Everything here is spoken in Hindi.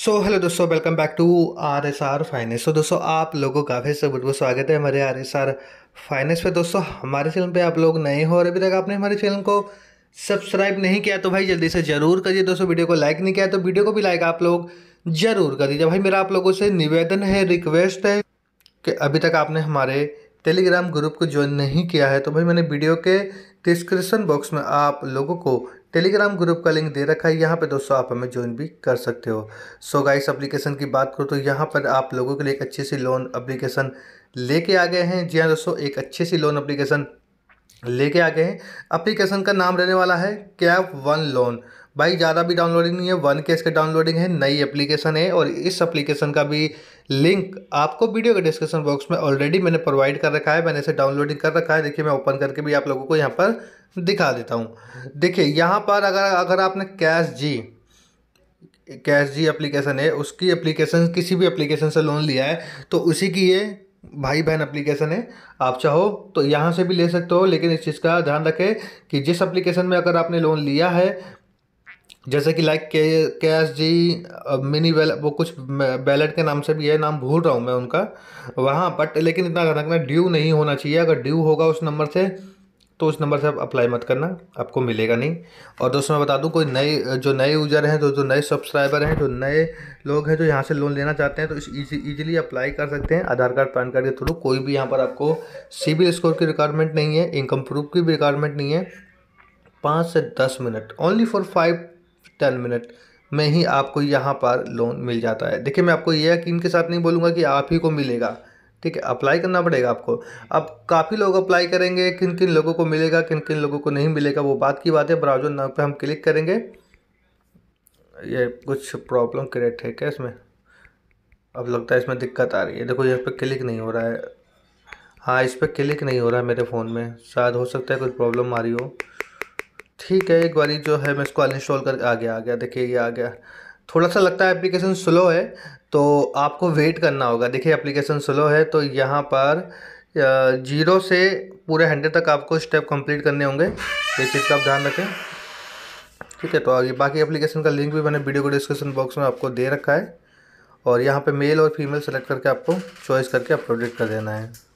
सो हेलो दोस्तों welcome back to R S R finance तो दोस्तों आप लोगों का फिर से बहुत बहुत स्वागत है हमारे आर एस आर फाइनेंस पे दोस्तों हमारे चैनल पे आप लोग नए हो और अभी तक आपने हमारे चैनल को सब्सक्राइब नहीं किया तो भाई जल्दी से ज़रूर करिए दोस्तों वीडियो को लाइक नहीं किया तो वीडियो को भी लाइक आप लोग ज़रूर कर दीजिए भाई मेरा आप लोगों से निवेदन है रिक्वेस्ट है कि अभी तक आपने हमारे टेलीग्राम ग्रुप को ज्वाइन नहीं किया है तो भाई मैंने वीडियो के डिस्क्रिप्शन बॉक्स में आप लोगों को टेलीग्राम ग्रुप का लिंक दे रखा है यहाँ पे दोस्तों आप हमें ज्वाइन भी कर सकते हो सो so गाइस एप्लीकेशन की बात करो तो यहाँ पर आप लोगों के लिए एक अच्छी सी लोन एप्लीकेशन लेके आ गए हैं जी हाँ दोस्तों एक अच्छी सी लोन एप्लीकेशन लेके आ गए हैं एप्लीकेशन का नाम रहने वाला है कैब वन लोन भाई ज़्यादा भी डाउनलोडिंग नहीं है वन के इसके डाउनलोडिंग है नई एप्लीकेशन है और इस एप्लीकेशन का भी लिंक आपको वीडियो के डिस्क्रिप्शन बॉक्स में ऑलरेडी मैंने प्रोवाइड कर रखा है मैंने इसे डाउनलोडिंग कर रखा है देखिए मैं ओपन करके भी आप लोगों को यहाँ पर दिखा देता हूँ देखिए यहाँ पर अगर अगर आपने कैश जी कैश जी एप्लीकेशन है उसकी एप्लीकेशन किसी भी एप्लीकेशन से लोन लिया है तो उसी की ये भाई बहन एप्लीकेशन है आप चाहो तो यहाँ से भी ले सकते हो लेकिन इस चीज़ का ध्यान रखें कि जिस एप्लीकेशन में अगर आपने लोन लिया है जैसे कि लाइक के के एस जी मिनी वेल वो कुछ बैलेट के नाम से भी है नाम भूल रहा हूँ मैं उनका वहाँ बट लेकिन इतना रखना ड्यू नहीं होना चाहिए अगर ड्यू होगा उस नंबर से तो उस नंबर से आप अप्लाई मत करना आपको मिलेगा नहीं और दोस्तों मैं बता दूं कोई नए जो नए यूजर हैं जो जो नए सब्सक्राइबर हैं जो नए लोग हैं जो यहाँ से लोन लेना चाहते हैं तो इजीली ईजिली अप्लाई कर सकते हैं आधार कार्ड पैन कार्ड के थ्रू कोई भी यहाँ पर आपको सिविल स्कोर की रिक्वायरमेंट नहीं है इनकम प्रूफ की भी रिक्वायरमेंट नहीं है पाँच से दस minute only for five ten minute में ही आपको यहाँ पर लोन मिल जाता है देखिए मैं आपको यह यकीन के साथ नहीं बोलूँगा कि आप ही को मिलेगा ठीक है अप्लाई करना पड़ेगा आपको अब काफ़ी लोग अप्लाई करेंगे किन किन लोगों को मिलेगा किन किन लोगों को नहीं मिलेगा वो बात की बात है ब्राउजर नाव पर हम क्लिक करेंगे ये कुछ प्रॉब्लम क्रिएट है क्या इसमें अब लगता है इसमें दिक्कत आ रही है देखो यहाँ पर क्लिक नहीं हो रहा है हाँ इस पर क्लिक नहीं हो रहा है मेरे फ़ोन में शायद हो सकता है कुछ प्रॉब्लम आ रही हो ठीक है एक बारी जो है मैं इसको अनइंस्टॉल कर आ गया आ गया देखिए ये आ गया थोड़ा सा लगता है एप्लीकेशन स्लो है तो आपको वेट करना होगा देखिए एप्लीकेशन स्लो है तो यहाँ पर जीरो से पूरे हंड्रेड तक आपको स्टेप कंप्लीट करने होंगे इस चीज़ का आप ध्यान रखें ठीक है तो आगे बाकी एप्लीकेशन का लिंक भी मैंने वीडियो को डिस्क्रिप्शन बॉक्स में आपको दे रखा है और यहाँ पे मेल और फीमेल सेलेक्ट करके आपको चॉइस करके अपलोडेट कर देना है